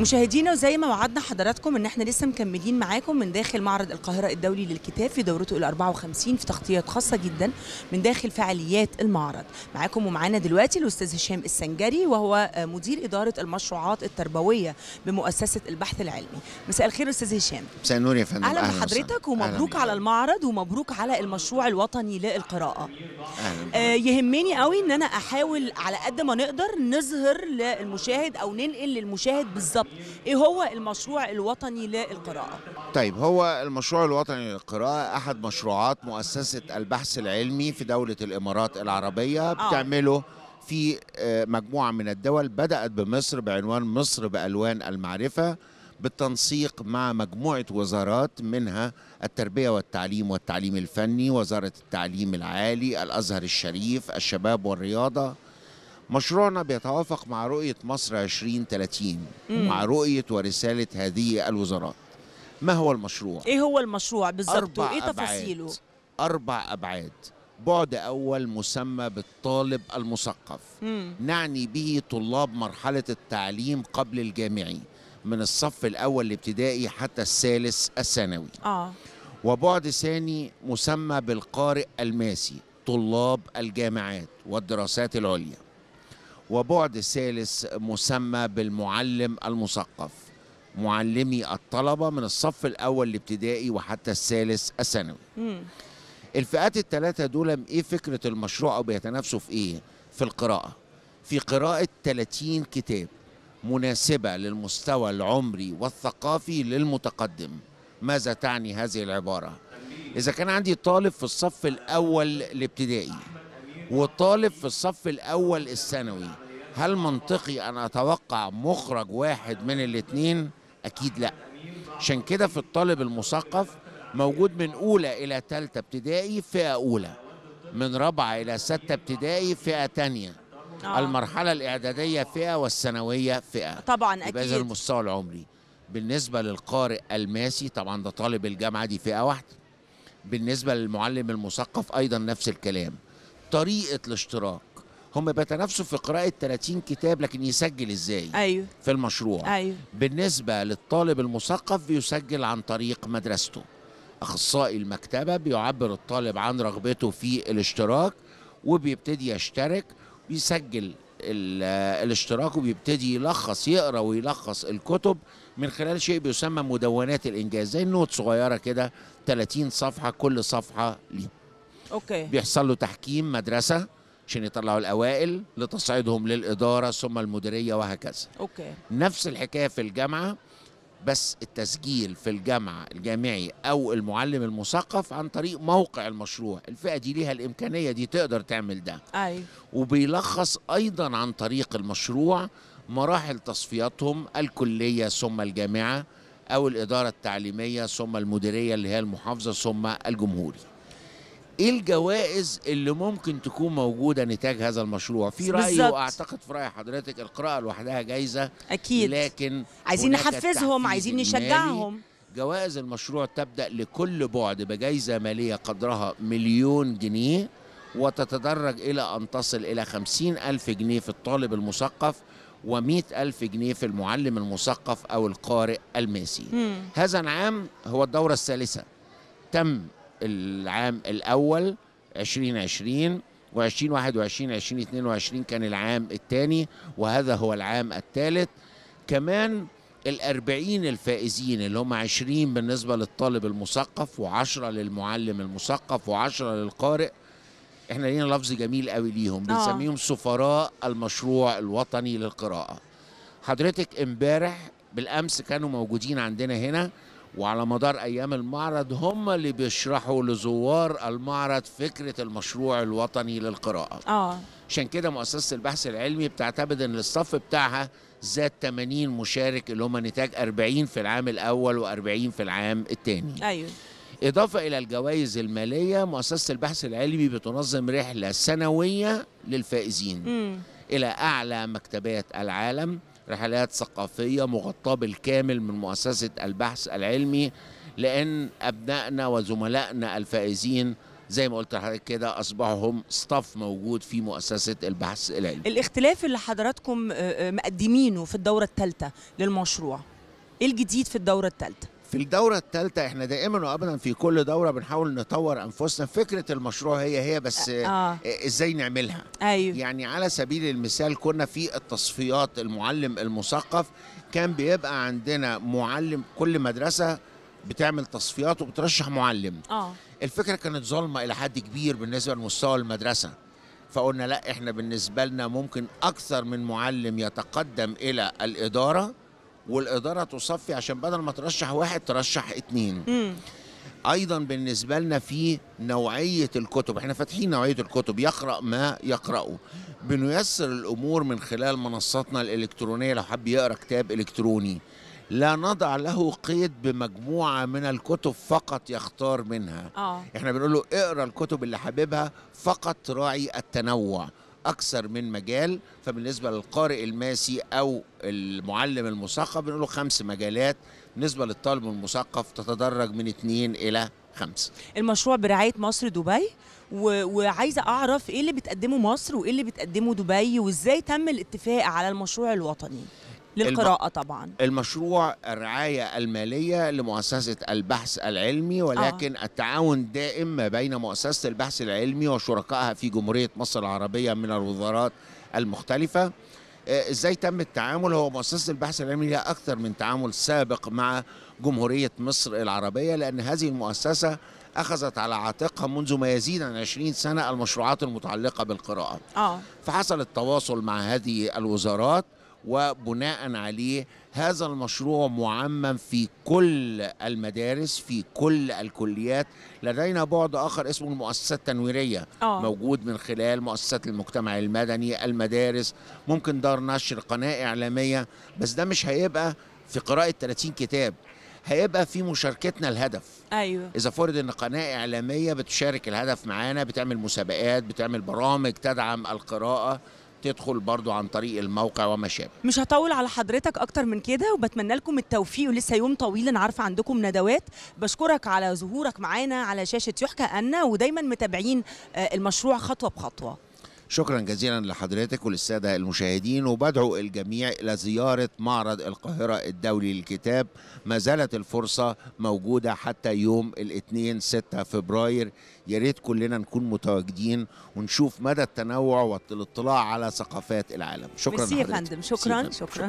مشاهدينا وزي ما وعدنا حضراتكم ان احنا لسه مكملين معاكم من داخل معرض القاهره الدولي للكتاب في دورته ال 54 في تغطيات خاصه جدا من داخل فعاليات المعرض معاكم ومعانا دلوقتي الاستاذ هشام السنجري وهو مدير اداره المشروعات التربويه بمؤسسه البحث العلمي مساء الخير استاذ هشام مساء النور يا فندم اهلا بحضرتك ومبروك أهلا. على المعرض ومبروك على المشروع الوطني للقراءه أهلا. آه يهمني قوي ان انا احاول على قد ما نقدر نظهر للمشاهد او ننقل للمشاهد بالظبط ايه هو المشروع الوطني للقراءه طيب هو المشروع الوطني للقراءه احد مشروعات مؤسسه البحث العلمي في دوله الامارات العربيه آه. بتعمله في آه، مجموعه من الدول بدات بمصر بعنوان مصر بالوان المعرفه بالتنسيق مع مجموعة وزارات منها التربية والتعليم والتعليم الفني وزارة التعليم العالي الأزهر الشريف الشباب والرياضة مشروعنا بيتوافق مع رؤية مصر 2030 مم. مع رؤية ورسالة هذه الوزارات ما هو المشروع؟ ايه هو المشروع بالظبط إيه تفاصيله؟ أربع أبعاد بعد أول مسمى بالطالب المثقف نعني به طلاب مرحلة التعليم قبل الجامعي من الصف الأول الابتدائي حتى الثالث الثانوي آه. وبعد ثاني مسمى بالقارئ الماسي طلاب الجامعات والدراسات العليا وبعد ثالث مسمى بالمعلم المثقف معلمي الطلبة من الصف الأول الابتدائي وحتى الثالث الثانوي الفئات الثلاثة دول إيه فكرة المشروع أو بيتنافسوا في إيه؟ في القراءة في قراءة 30 كتاب مناسبة للمستوى العمري والثقافي للمتقدم ماذا تعني هذه العبارة؟ إذا كان عندي طالب في الصف الأول الابتدائي وطالب في الصف الاول الثانوي هل منطقي ان اتوقع مخرج واحد من الاثنين اكيد لا عشان كده في الطالب المثقف موجود من اولى الى ثالثه ابتدائي فئه اولى من رابعه الى سته ابتدائي فئه ثانيه آه. المرحله الاعداديه فئه والثانويه فئه طبعا اكيد بهذا المستوى العمري بالنسبه للقارئ الماسي طبعا ده طالب الجامعه دي فئه واحده بالنسبه للمعلم المثقف ايضا نفس الكلام طريقه الاشتراك هم بيتنافسوا في قراءة 30 كتاب لكن يسجل ازاي أيوه. في المشروع أيوه. بالنسبة للطالب المثقف بيسجل عن طريق مدرسته أخصائي المكتبة بيعبر الطالب عن رغبته في الاشتراك وبيبتدي يشترك ويسجل الاشتراك وبيبتدي يلخص يقرا ويلخص الكتب من خلال شيء بيسمى مدونات الانجاز زي نوت صغيره كده 30 صفحه كل صفحه ليه اوكي بيحصل له تحكيم مدرسه عشان يطلعوا الاوائل لتصعيدهم للاداره ثم المديريه وهكذا اوكي نفس الحكايه في الجامعه بس التسجيل في الجامعة الجامعي أو المعلم المثقف عن طريق موقع المشروع الفئة دي ليها الإمكانية دي تقدر تعمل ده أي. وبيلخص أيضا عن طريق المشروع مراحل تصفياتهم الكلية ثم الجامعة أو الإدارة التعليمية ثم المديرية اللي هي المحافظة ثم الجمهوري ايه الجوائز اللي ممكن تكون موجوده نتاج هذا المشروع في رايي واعتقد في راي حضرتك القراءه لوحدها جايزه اكيد لكن عايزين نحفزهم عايزين نشجعهم جوائز المشروع تبدا لكل بعد بجائزه ماليه قدرها مليون جنيه وتتدرج إلى أن تصل إلى خمسين ألف جنيه في الطالب المثقف و ألف جنيه في المعلم المثقف أو القارئ الماسي هذا العام هو الدورة الثالثة تم العام الأول 2020 و2021 2022 كان العام الثاني وهذا هو العام الثالث كمان الأربعين الفائزين اللي هم عشرين بالنسبة للطالب المثقف وعشرة للمعلم المثقف وعشرة للقارئ احنا لينا لفظ جميل قوي ليهم بنسميهم آه. سفراء المشروع الوطني للقراءة حضرتك امبارح بالأمس كانوا موجودين عندنا هنا وعلى مدار أيام المعرض هم اللي بيشرحوا لزوار المعرض فكرة المشروع الوطني للقراءة آه. عشان كده مؤسسة البحث العلمي بتعتمد أن الصف بتاعها زاد 80 مشارك اللي هم نتاج 40 في العام الأول و40 في العام الثاني أيوه إضافة إلى الجوائز المالية مؤسسة البحث العلمي بتنظم رحلة سنوية للفائزين م. إلى أعلى مكتبات العالم رحلات ثقافية مغطاة بالكامل من مؤسسة البحث العلمي لأن أبنائنا وزملائنا الفائزين زي ما قلت لحضرتك كده اصبحوا هم ستاف موجود في مؤسسه البحث العلمي. الاختلاف اللي حضراتكم آه، آه، مقدمينه في الدوره الثالثه للمشروع ايه الجديد في الدوره الثالثه؟ في الدورة الثالثة احنا دائما وابدا في كل دورة بنحاول نطور انفسنا فكرة المشروع هي هي بس آه. ازاي نعملها أيوه. يعني على سبيل المثال كنا في التصفيات المعلم المثقف كان بيبقى عندنا معلم كل مدرسة بتعمل تصفيات وبترشح معلم آه. الفكرة كانت ظالمة الى حد كبير بالنسبة لمستوى المدرسة فقلنا لا احنا بالنسبة لنا ممكن اكثر من معلم يتقدم الى الادارة والاداره تصفي عشان بدل ما ترشح واحد ترشح اثنين ايضا بالنسبه لنا في نوعيه الكتب احنا فاتحين نوعيه الكتب يقرا ما يقراه بنيسر الامور من خلال منصاتنا الالكترونيه لو حب يقرا كتاب الكتروني لا نضع له قيد بمجموعه من الكتب فقط يختار منها أوه. احنا بنقول له اقرا الكتب اللي حاببها فقط راعي التنوع اكثر من مجال فبالنسبه للقارئ الماسي او المعلم المثقف بنقول له خمس مجالات بالنسبه للطالب المثقف تتدرج من اثنين الى خمسة المشروع برعاية مصر دبي و... وعايزة أعرف إيه اللي بتقدمه مصر وإيه اللي بتقدمه دبي وإزاي تم الاتفاق على المشروع الوطني للقراءة طبعا المشروع الرعاية المالية لمؤسسة البحث العلمي آه. ولكن آه. التعاون دائم ما بين مؤسسة البحث العلمي وشركائها في جمهورية مصر العربية من الوزارات المختلفة آه، ازاي تم التعامل هو مؤسسه البحث العلمي لها اكثر من تعامل سابق مع جمهوريه مصر العربيه لان هذه المؤسسه اخذت على عاتقها منذ ما يزيد عن 20 سنه المشروعات المتعلقه بالقراءه. اه فحصل التواصل مع هذه الوزارات وبناء عليه هذا المشروع معمم في كل المدارس في كل الكليات لدينا بعد اخر اسمه المؤسسات التنويريه أوه. موجود من خلال مؤسسات المجتمع المدني المدارس ممكن دار نشر قناه اعلاميه بس ده مش هيبقى في قراءه 30 كتاب هيبقى في مشاركتنا الهدف ايوه اذا فرض ان قناه اعلاميه بتشارك الهدف معانا بتعمل مسابقات بتعمل برامج تدعم القراءه تدخل برضو عن طريق الموقع وما شابه مش هطول على حضرتك اكتر من كده وبتمنى لكم التوفيق ولسه يوم طويل انا عارفه عندكم ندوات بشكرك على ظهورك معانا على شاشه يحكى أنا ودايما متابعين آه، المشروع خطوه بخطوه شكرا جزيلا لحضرتك وللسادة المشاهدين وبدعو الجميع إلى زيارة معرض القاهرة الدولي للكتاب ما زالت الفرصة موجودة حتى يوم الاثنين 6 فبراير يا ريت كلنا نكون متواجدين ونشوف مدى التنوع والاطلاع على ثقافات العالم شكرا لحضرتك فندم شكرا شكرا, شكرا.